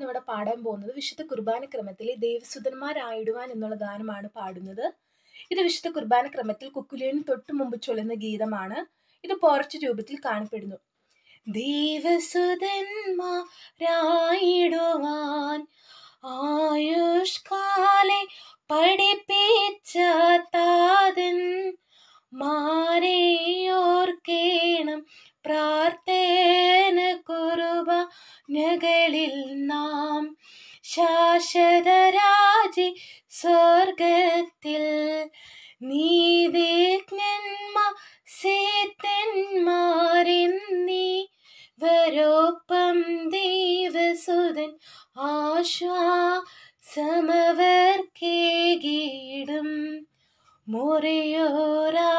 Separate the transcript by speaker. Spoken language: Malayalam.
Speaker 1: ഇന്നിവിടെ പാടാൻ പോകുന്നത് വിശുദ്ധ കുർബാന ക്രമത്തിലെ ദേവസുതന്മാരായിടുവാൻ എന്നുള്ള ഗാനമാണ് പാടുന്നത് ഇത് വിശുദ്ധ കുർബാന ക്രമത്തിൽ കുക്കുലിയൻ തൊട്ടു മുമ്പ് ചൊല്ലുന്ന ഗീതമാണ് ഇത് പോർച്ച് രൂപത്തിൽ കാണപ്പെടുന്നു ദേവസുതന്മാരായിടുവാൻ
Speaker 2: ആയുഷ്കാലെ പഠിപ്പിച്ച താതൻ മാരെയോർക്കേണം പ്രാർത്ഥ ജ്ഞകളിൽ നാം ശാശ്വതരാജി സ്വർഗത്തിൽ നീതിജ്ഞന്മാ സേത്തന്മാരെന്നീ വരോപ്പം ദേവസുതൻ ആശ്വാ സമവർക്കേകിടും മുറിയോരാ